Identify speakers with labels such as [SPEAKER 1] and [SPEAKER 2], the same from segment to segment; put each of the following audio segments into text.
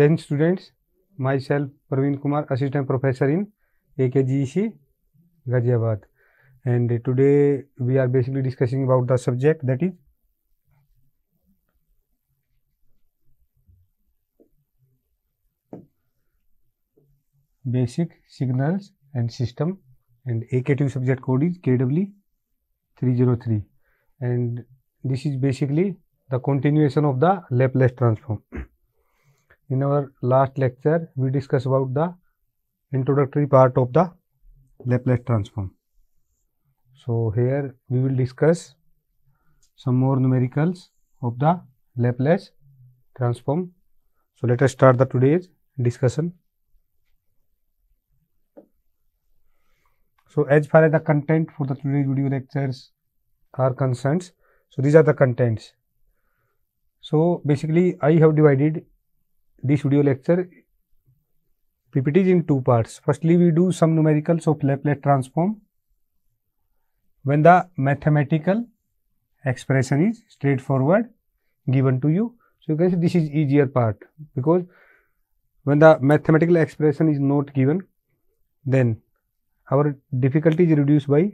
[SPEAKER 1] Jain students myself Praveen Kumar assistant professor in A K G C Ghaziabad and today we are basically discussing about the subject that is basic signals and system and A K two subject code is K W three zero three and this is basically the continuation of the Laplace transform in our last lecture we discussed about the introductory part of the Laplace transform. So, here we will discuss some more numericals of the Laplace transform. So, let us start the today's discussion. So, as far as the content for the today's video lectures are concerned, so these are the contents. So, basically I have divided this video lecture is in two parts. Firstly, we do some numericals of Laplace transform when the mathematical expression is straightforward given to you. So, you can see this is easier part because when the mathematical expression is not given, then our difficulty is reduced by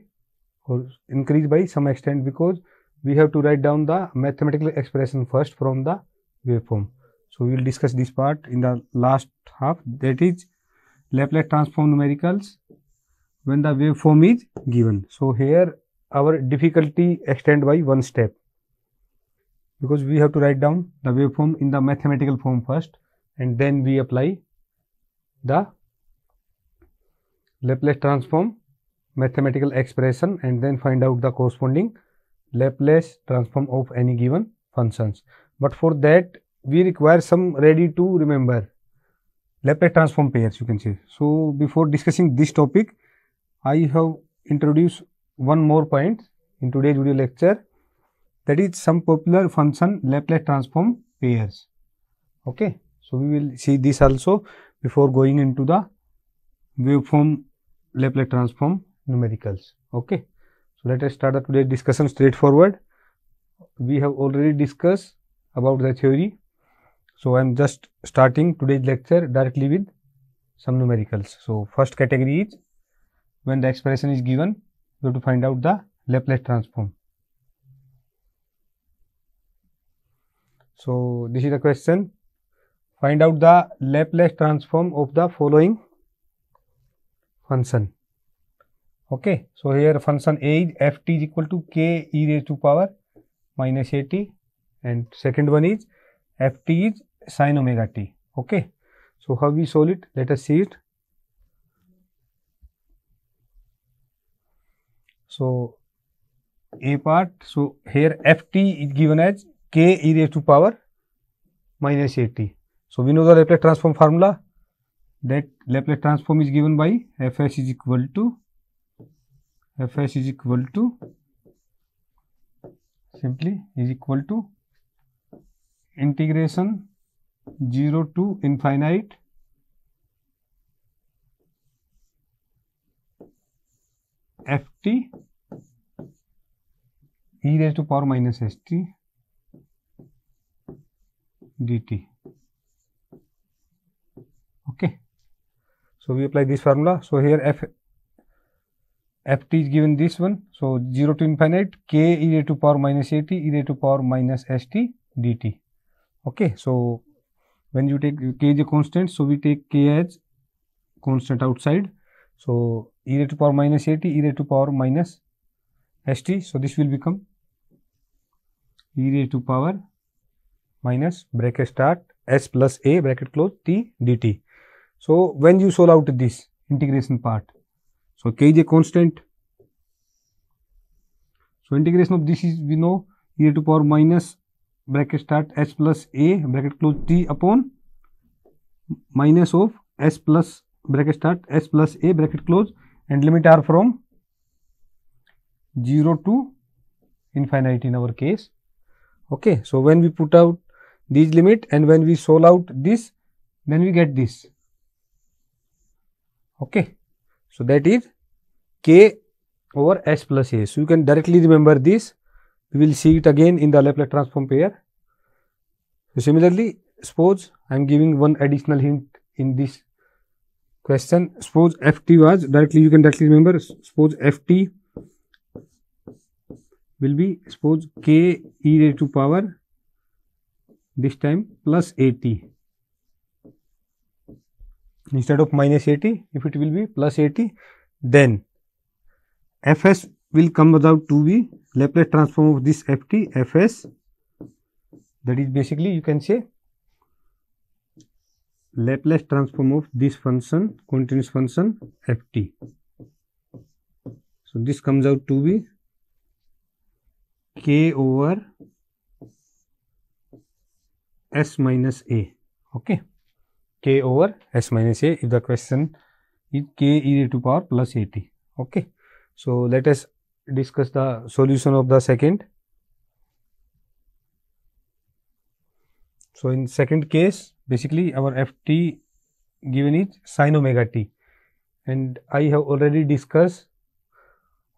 [SPEAKER 1] or increased by some extent because we have to write down the mathematical expression first from the waveform. So, we will discuss this part in the last half that is Laplace transform numericals when the waveform is given. So, here our difficulty extend by one step because we have to write down the waveform in the mathematical form first and then we apply the Laplace transform mathematical expression and then find out the corresponding Laplace transform of any given functions. But for that we require some ready to remember Laplace transform pairs you can say. So, before discussing this topic, I have introduced one more point in today's video lecture that is some popular function Laplace transform pairs. Okay. So, we will see this also before going into the waveform Laplace transform numericals. Okay. So, let us start today's discussion straightforward. We have already discussed about the theory so, I am just starting today's lecture directly with some numericals. So, first category is when the expression is given, we have to find out the Laplace transform. So, this is the question find out the Laplace transform of the following function. Okay. So, here function a is f t is equal to k e raised to power minus a t and second one is f t is sine omega t. Okay. So, how we solve it? Let us see it. So, a part. So, here ft is given as k e raised to power minus a t. So, we know the Laplace transform formula that Laplace transform is given by fs is equal to fs is equal to simply is equal to integration 0 to infinite ft e raised to power minus st dt okay so we apply this formula so here f ft is given this one so 0 to infinite k e raised to power minus at e raised to power minus st dt okay so when you take k is a constant so we take k as constant outside so e raised to power minus 80 e raised to power minus st so this will become e raised to power minus bracket start s plus a bracket close t dt so when you solve out this integration part so k is a constant so integration of this is we know e to power minus bracket start h plus a bracket close t upon minus of s plus bracket start s plus a bracket close and limit r from 0 to infinity in our case okay so when we put out these limit and when we solve out this then we get this okay so that is k over s plus a so you can directly remember this we will see it again in the Laplace transform pair. So similarly, suppose I am giving one additional hint in this question. Suppose Ft was directly you can directly remember. Suppose Ft will be suppose k e raised to power this time plus 80 instead of minus 80 if it will be plus 80 then fs will come about to be Laplace transform of this ft fs that is basically you can say Laplace transform of this function continuous function ft. So, this comes out to be k over s minus a okay k over s minus a if the question is k e to power plus at okay so let us discuss the solution of the second. So, in second case basically our ft given is sine omega t and I have already discussed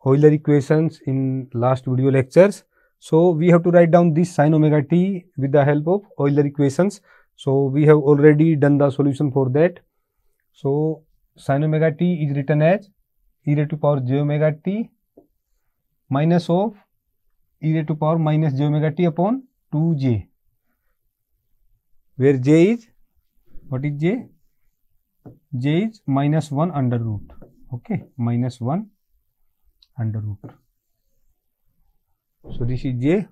[SPEAKER 1] Euler equations in last video lectures. So, we have to write down this sine omega t with the help of Euler equations. So, we have already done the solution for that. So, sine omega t is written as e raised to power j omega t minus of e raise to power minus j omega t upon two j where j is what is j j is minus one under root okay minus one under root so this is j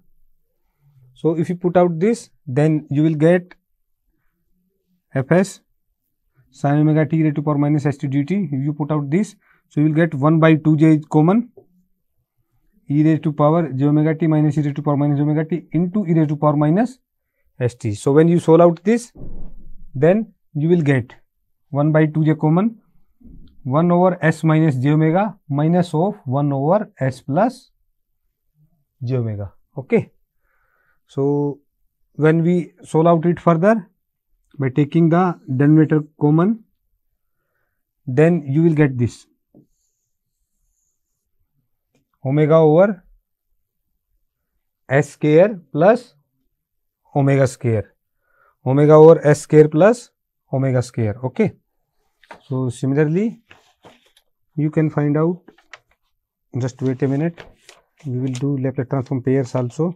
[SPEAKER 1] so if you put out this then you will get f s sine omega t raise to power minus s t d t you put out this so you will get one by two j is common e raised to power j omega t minus e raised to power minus omega t into e raised to power minus st. So, when you solve out this, then you will get 1 by 2 j common 1 over s minus j omega minus of 1 over s plus j omega. Okay. So, when we solve out it further by taking the denominator common, then you will get this omega over s square plus omega square omega over s square plus omega square okay so similarly you can find out just wait a minute we will do left transform pair also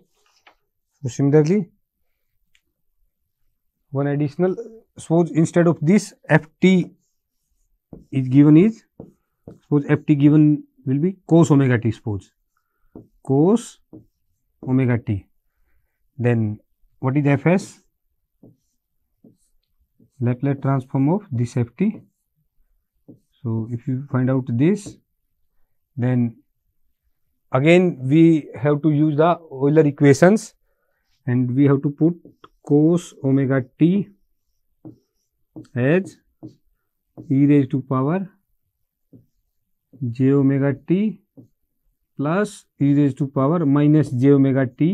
[SPEAKER 1] so similarly one additional suppose instead of this f t is given is suppose f t given will be cos omega t suppose, cos omega t. Then what is Fs? Laplace transform of this Ft. So, if you find out this, then again we have to use the Euler equations and we have to put cos omega t as e raised to power j omega t plus e raise to power minus j omega t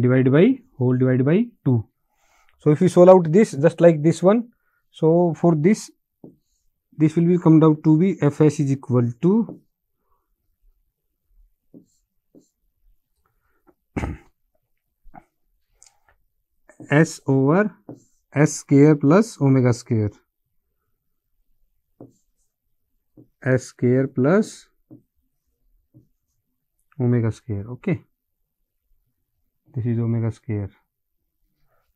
[SPEAKER 1] divide by whole divide by two so if you solve out this just like this one so for this this will be come down to be f s is equal to s over s square plus omega square s square plus omega square okay this is omega square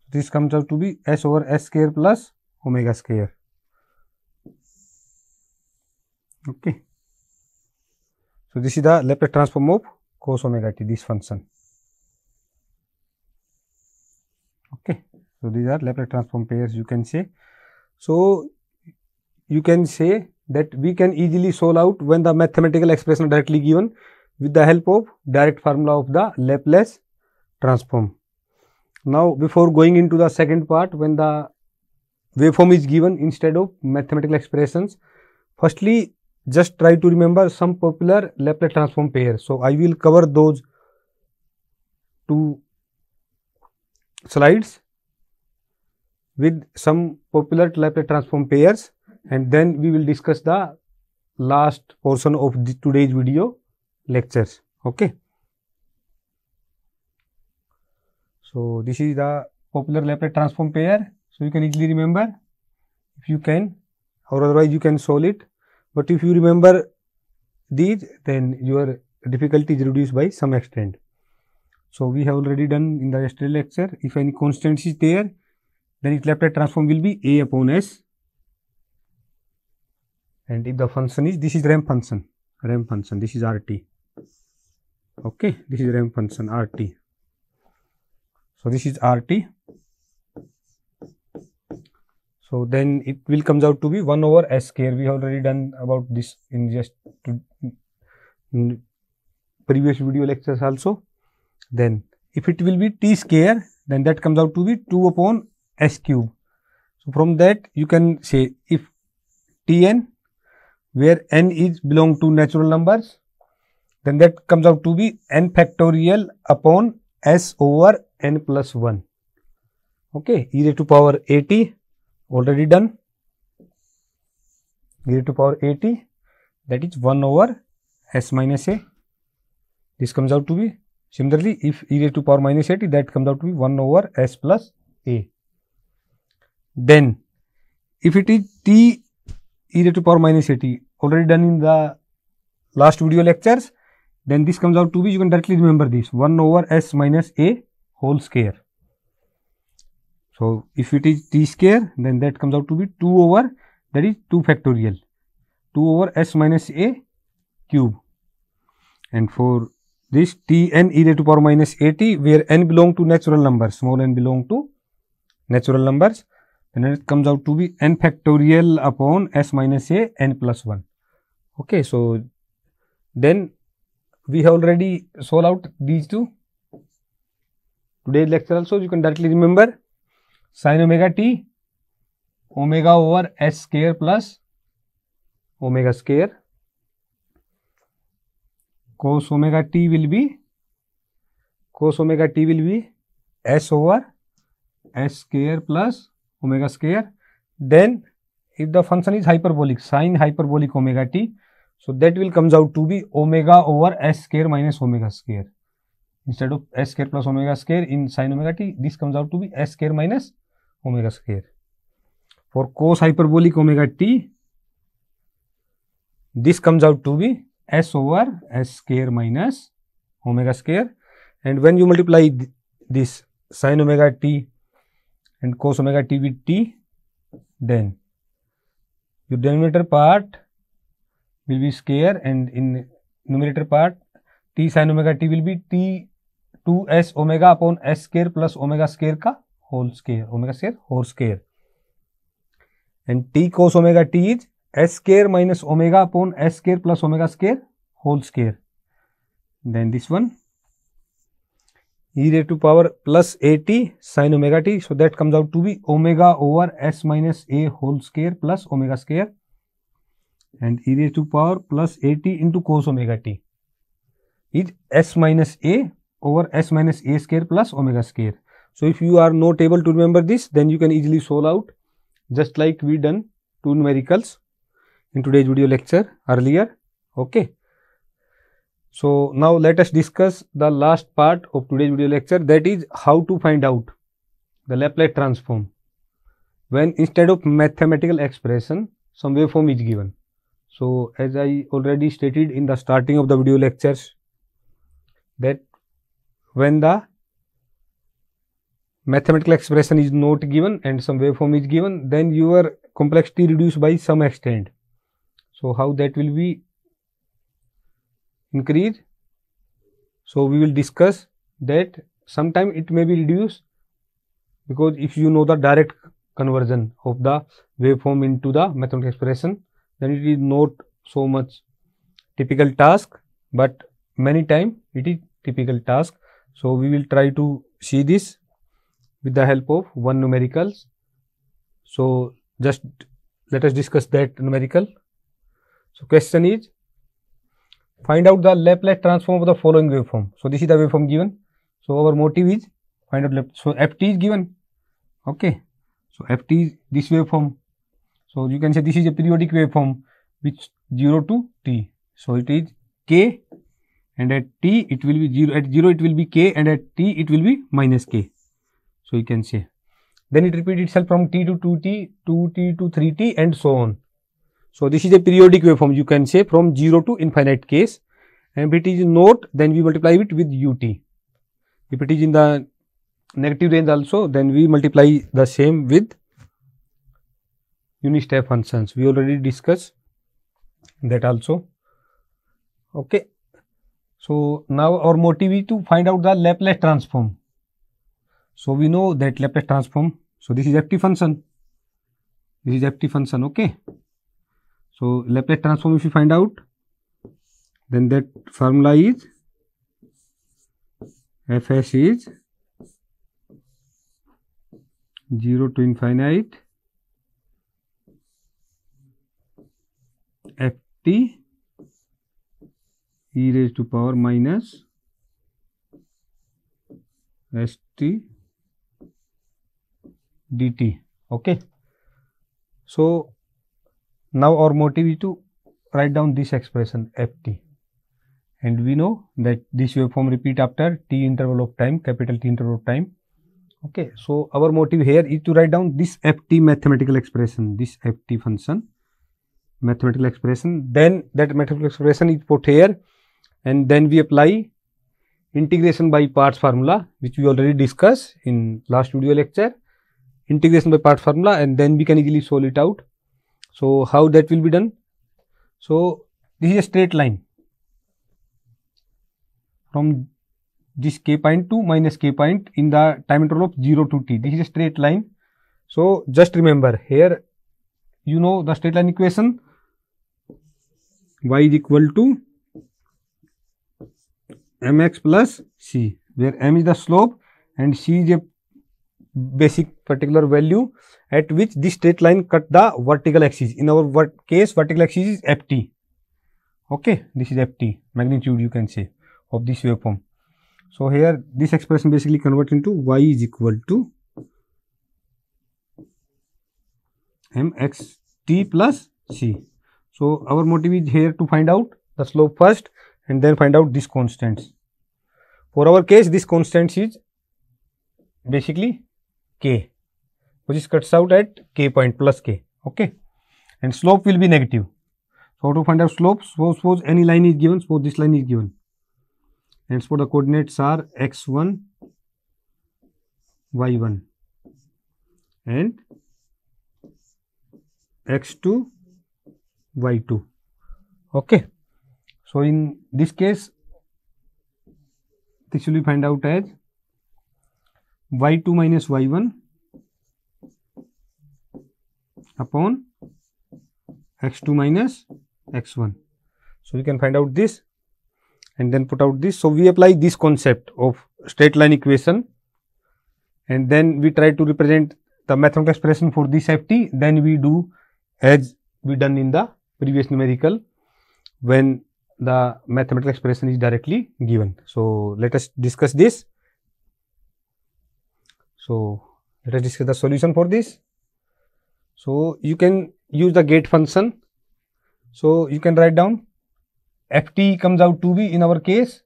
[SPEAKER 1] this comes out to be s over s square plus omega square okay so this is the Laplace transform of cos omega t this function okay so these are Laplace transform pairs you can say so you can say that we can easily solve out when the mathematical expression directly given with the help of direct formula of the Laplace transform. Now, before going into the second part when the waveform is given instead of mathematical expressions, firstly just try to remember some popular Laplace transform pair. So, I will cover those two slides with some popular Laplace transform pairs and then we will discuss the last portion of the today's video lectures okay so this is the popular Laplace transform pair so you can easily remember if you can or otherwise you can solve it but if you remember these then your difficulty is reduced by some extent so we have already done in the yesterday lecture if any constant is there then its Laplace transform will be a upon s and if the function is this is ramp function ramp function this is rt okay this is ramp function rt so this is rt so then it will comes out to be 1 over s square we have already done about this in just in previous video lectures also then if it will be t square then that comes out to be 2 upon s cube so from that you can say if tn where n is belong to natural numbers then that comes out to be n factorial upon s over n plus 1 okay e raised to power 80 already done e raised to power 80 that is 1 over s minus a this comes out to be similarly if e raised to power minus 80 that comes out to be 1 over s plus a then if it is t e raised to power minus 80 already done in the last video lectures then this comes out to be you can directly remember this 1 over s minus a whole square. So, if it is t square then that comes out to be 2 over that is 2 factorial 2 over s minus a cube and for this t n e raised to power minus 80 where n belong to natural numbers small n belong to natural numbers and it comes out to be n factorial upon s minus a n plus 1 okay so then we have already solved out these two today's lecture also you can directly remember sin omega t omega over s square plus omega square cos omega t will be cos omega t will be s over s square plus omega square then if the function is hyperbolic sine hyperbolic omega t so that will comes out to be omega over s square minus omega square instead of s square plus omega square in sine omega t this comes out to be s square minus omega square for cos hyperbolic omega t this comes out to be s over s square minus omega square and when you multiply th this sine omega t and cos omega t with t, then your denominator part will be square and in numerator part t sin omega t will be t 2s omega upon s square plus omega square का whole square omega square whole square and t cos omega t is s square minus omega upon s square plus omega square whole square then this one e raised to power plus at sine omega t. So, that comes out to be omega over s minus a whole square plus omega square and e raised to power plus at into cos omega t is s minus a over s minus a square plus omega square. So, if you are not able to remember this, then you can easily solve out just like we done two numericals in today's video lecture earlier. Okay. So, now let us discuss the last part of today's video lecture that is how to find out the Laplace transform when instead of mathematical expression some waveform is given. So, as I already stated in the starting of the video lectures that when the mathematical expression is not given and some waveform is given then your complexity reduced by some extent. So, how that will be increase. So, we will discuss that sometime it may be reduced because if you know the direct conversion of the waveform into the mathematical expression then it is not so much typical task but many time it is typical task. So, we will try to see this with the help of one numericals. So, just let us discuss that numerical. So, question is Find out the Laplace transform of the following waveform. So this is the waveform given. So our motive is find out left. So ft is given. Okay. So ft is this waveform. So you can say this is a periodic waveform which 0 to t. So it is k and at t it will be 0 at 0 it will be k and at t it will be minus k. So you can say. Then it repeats itself from t to 2t, 2t to 3t and so on. So, this is a periodic waveform you can say from 0 to infinite case and if it is not then we multiply it with ut. If it is in the negative range also then we multiply the same with unit step functions we already discussed that also. Okay. So, now our motive is to find out the Laplace transform. So, we know that Laplace transform. So, this is ft function. This is ft function. Okay. So, Laplace transform if you find out, then that formula is Fs is 0 to infinite ft e raised to power minus st dt okay so now our motive is to write down this expression ft and we know that this waveform repeat after t interval of time capital T interval of time okay so our motive here is to write down this ft mathematical expression this ft function mathematical expression then that mathematical expression is put here and then we apply integration by parts formula which we already discussed in last video lecture integration by parts formula and then we can easily solve it out so, how that will be done? So, this is a straight line from this k point to minus k point in the time interval of 0 to t. This is a straight line. So, just remember here you know the straight line equation y is equal to mx plus c where m is the slope and c is a basic particular value at which this straight line cut the vertical axis. In our case, vertical axis is ft. Okay, this is ft magnitude you can say of this waveform. So, here this expression basically converts into y is equal to m x t plus c. So, our motive is here to find out the slope first and then find out these constants. For our case, this constant is basically k which is cuts out at k point plus k okay and slope will be negative so to find out slope suppose, suppose any line is given suppose this line is given and suppose the coordinates are x1 y1 and x2 y2 okay so in this case this will be find out as y2 minus y1 upon x2 minus x1. So, we can find out this and then put out this. So, we apply this concept of straight line equation and then we try to represent the mathematical expression for this ft then we do as we done in the previous numerical when the mathematical expression is directly given. So, let us discuss this. So, let us discuss the solution for this. So, you can use the gate function. So, you can write down ft comes out to be in our case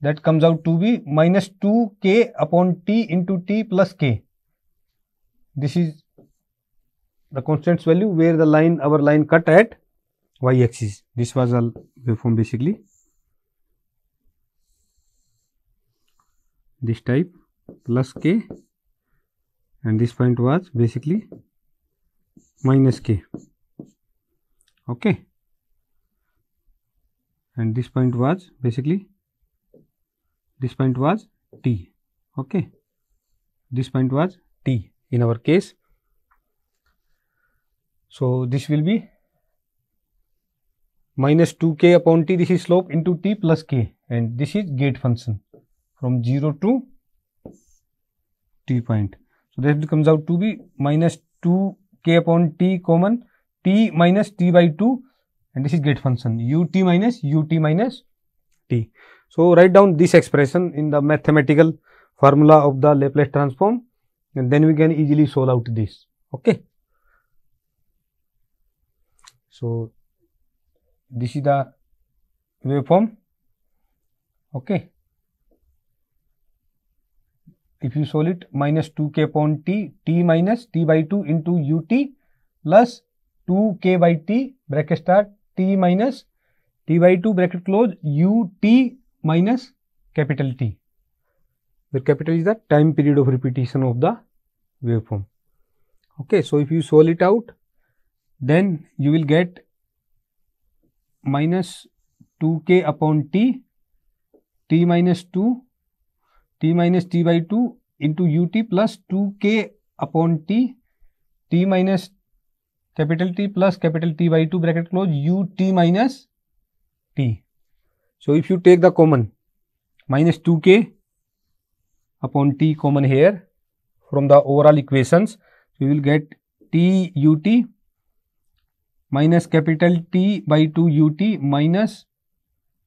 [SPEAKER 1] that comes out to be minus 2k upon t into t plus k. This is the constants value where the line our line cut at y axis. This was a waveform basically this type plus k and this point was basically minus k okay and this point was basically this point was t okay this point was t in our case so this will be minus 2k upon t this is slope into t plus k and this is gate function from 0 to t point. So this comes out to be minus 2k upon t common t minus t by 2 and this is gate function ut minus ut minus t. So write down this expression in the mathematical formula of the Laplace transform and then we can easily solve out this. Okay. So this is the waveform. Okay. if you solve it minus 2k upon t t minus t by 2 into ut plus 2k by t bracket start t minus t by 2 bracket close ut minus capital T where capital is the time period of repetition of the waveform okay so if you solve it out then you will get minus 2k upon t t minus 2 t minus t by 2 into ut plus 2k upon t t minus capital T plus capital T by 2 bracket close ut minus t. So, if you take the common minus 2k upon t common here from the overall equations, you will get t ut minus capital T by 2 ut minus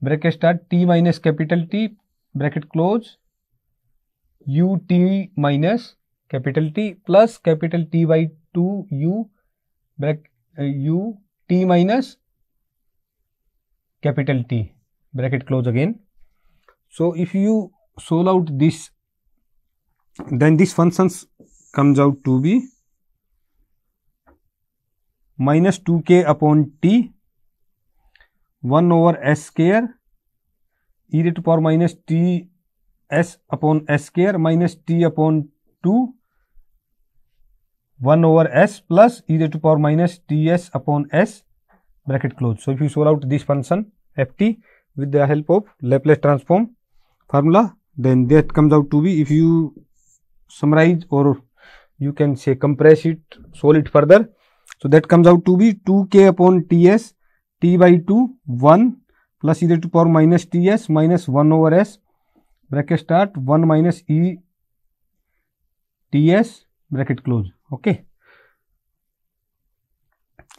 [SPEAKER 1] bracket start t minus capital T bracket close u t minus capital T plus capital T by two u bracket u t minus capital T bracket close again so if you solve out this then this function comes out to be minus two k upon t one over s square e raise power minus t s upon s square minus t upon two one over s plus e two power minus t s upon S bracket close so if you solve out this function f t with the help of Laplace transform formula then that comes out to be if you summarize or you can say compress it solve it further so that comes out to be two k upon t s t by two one plus इधर two power minus t s minus one over s bracket start one minus e t S bracket close okay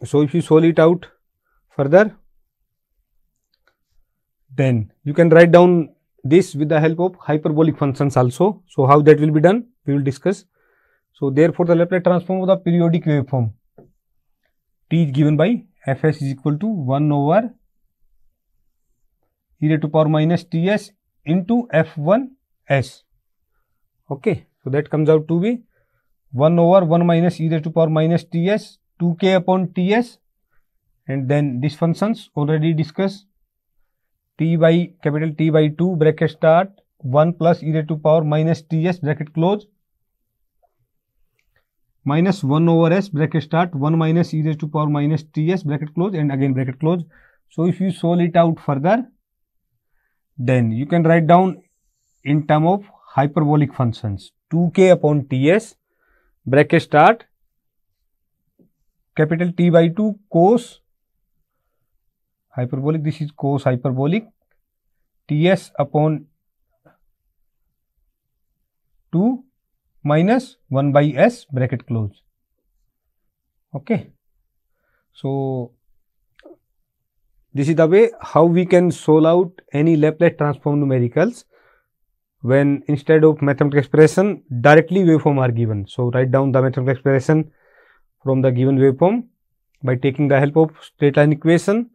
[SPEAKER 1] so if you solve it out further then you can write down this with the help of hyperbolic function also so how that will be done we will discuss so therefore the left transform of the periodic wave form t is given by f s is equal to one over e raise to power minus t s into F1S. Okay, so that comes out to be 1 over 1 minus e raised to power minus Ts 2k upon Ts and then these functions already discussed T by capital T by 2 bracket start 1 plus e raised to power minus Ts bracket close minus 1 over s bracket start 1 minus e raised to power minus Ts bracket close and again bracket close. So, if you solve it out further then you can write down in term of hyperbolic functions 2k upon Ts bracket start capital T by 2 cos hyperbolic this is cos hyperbolic Ts upon 2 minus 1 by s bracket close okay so this is the way how we can solve out any Laplace transform numericals when instead of mathematical expression directly waveform are given. So, write down the mathematical expression from the given waveform by taking the help of straight line equation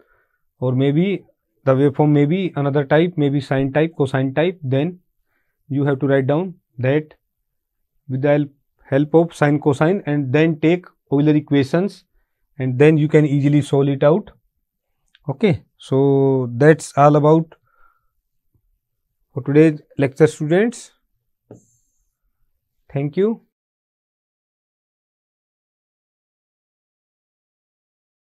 [SPEAKER 1] or maybe the waveform may be another type, maybe sine type, cosine type, then you have to write down that with the help of sine cosine and then take Euler equations and then you can easily solve it out okay so that's all about for today's lecture students thank you